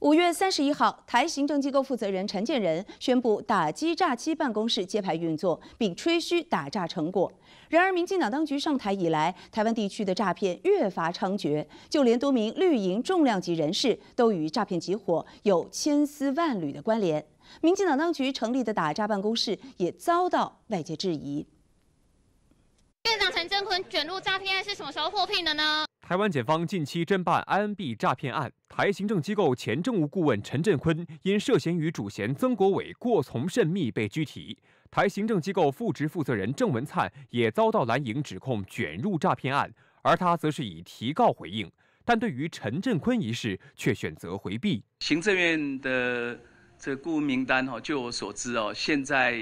五月三十一号，台行政机构负责人陈建仁宣布打击诈欺办公室揭牌运作，并吹嘘打诈成果。然而，民进党当局上台以来，台湾地区的诈骗越发猖獗，就连多名绿营重量级人士都与诈骗集火有千丝万缕的关联。民进党当局成立的打诈办公室也遭到外界质疑。院长陈振坤卷入诈骗案是什么时候获聘的呢？台湾检方近期侦办 I N B 诈骗案，台行政机构前政务顾问陈振坤因涉嫌与主嫌曾国伟过从甚密被拘提。台行政机构副职负责人郑文灿也遭到蓝营指控卷入诈骗案，而他则是以提告回应。但对于陈振坤一事，却选择回避。行政院的这顾问名单哦，据我所知哦，现在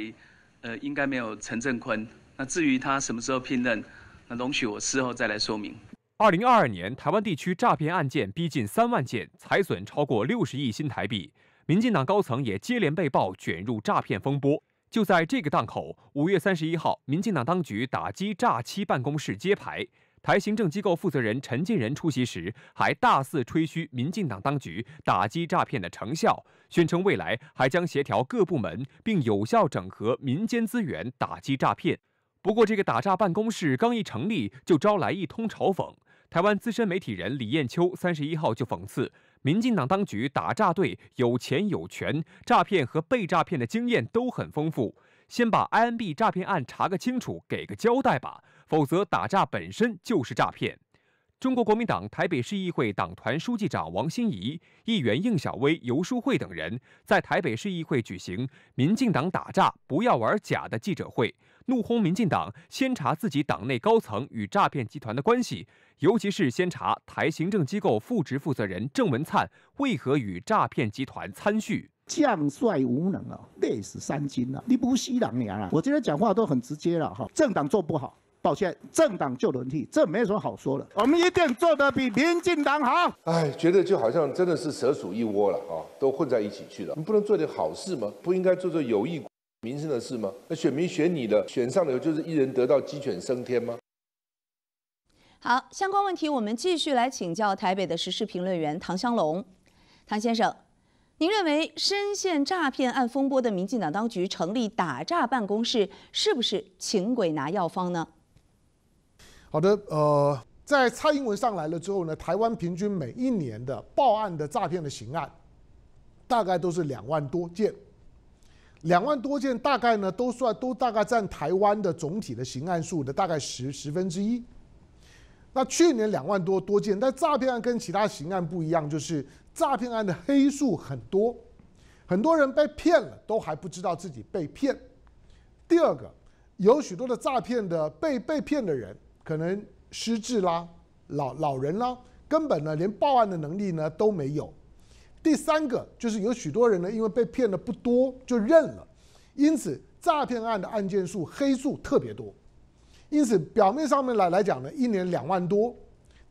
呃应该没有陈振坤。那至于他什么时候聘任，那容许我事后再来说明。二零二二年，台湾地区诈骗案件逼近三万件，财损超过六十亿新台币。民进党高层也接连被曝卷入诈骗风波。就在这个档口，五月三十一号，民进党当局打击诈欺办公室揭牌，台行政机构负责人陈进仁出席时还大肆吹嘘民进党当局打击诈骗的成效，宣称未来还将协调各部门，并有效整合民间资源打击诈骗。不过，这个打诈办公室刚一成立，就招来一通嘲讽。台湾资深媒体人李艳秋三十一号就讽刺，民进党当局打诈队有钱有权，诈骗和被诈骗的经验都很丰富。先把 I N B 诈骗案查个清楚，给个交代吧，否则打诈本身就是诈骗。中国国民党台北市议会党团书记长王欣怡、议员应小薇、游淑慧等人在台北市议会举行“民进党打诈，不要玩假”的记者会，怒轰民进党先查自己党内高层与诈骗集团的关系，尤其是先查台行政机构副职负责人郑文灿为何与诈骗集团参叙。将帅无能啊，累死三军啊！你不惜人啊！我今天讲话都很直接了哈，政党做不好。抱歉，政党就轮替，这没什么好说的。我们一定做得比民进党好。哎，觉得就好像真的是蛇鼠一窝了啊，都混在一起去了。你不能做点好事吗？不应该做做有益民生的事吗？那选民选你了，选上了就是一人得道鸡犬升天吗？好，相关问题我们继续来请教台北的时事评论员唐香龙。唐先生，您认为深陷诈骗案风波的民进党当局成立打诈办公室，是不是请鬼拿药方呢？好的，呃，在蔡英文上来了之后呢，台湾平均每一年的报案的诈骗的刑案，大概都是两万多件，两万多件大概呢都算都大概占台湾的总体的刑案数的大概十十分之一。那去年两万多多件，但诈骗案跟其他刑案不一样，就是诈骗案的黑数很多，很多人被骗了都还不知道自己被骗。第二个，有许多的诈骗的被被骗的人。可能失智啦，老老人啦，根本呢连报案的能力呢都没有。第三个就是有许多人呢，因为被骗的不多就认了，因此诈骗案的案件数黑数特别多。因此表面上面来来讲呢，一年两万多，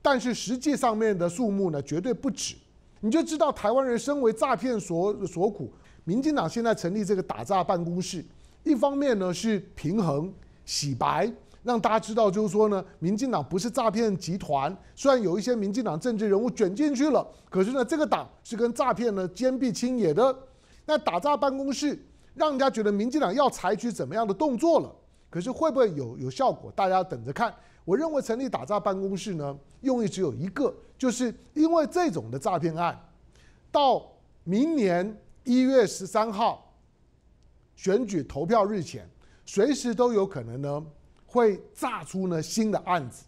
但是实际上面的数目呢绝对不止。你就知道台湾人身为诈骗所所苦，民进党现在成立这个打诈办公室，一方面呢是平衡洗白。让大家知道，就是说呢，民进党不是诈骗集团。虽然有一些民进党政治人物卷进去了，可是呢，这个党是跟诈骗呢兼并清野的。那打诈办公室，让人家觉得民进党要采取怎么样的动作了？可是会不会有有效果？大家等着看。我认为成立打诈办公室呢，用意只有一个，就是因为这种的诈骗案，到明年一月十三号选举投票日前，随时都有可能呢。会炸出呢新的案子，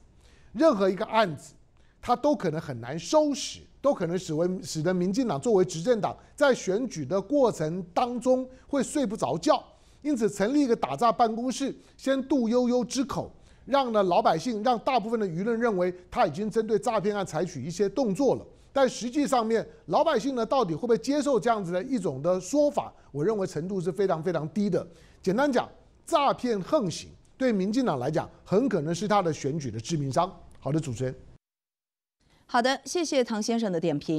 任何一个案子，他都可能很难收拾，都可能使为使得民进党作为执政党，在选举的过程当中会睡不着觉。因此，成立一个打诈办公室，先杜悠悠之口，让呢老百姓，让大部分的舆论认为他已经针对诈骗案采取一些动作了。但实际上面，老百姓呢到底会不会接受这样子的一种的说法？我认为程度是非常非常低的。简单讲，诈骗横行。对民进党来讲，很可能是他的选举的致命伤。好的，主持人。好的，谢谢唐先生的点评。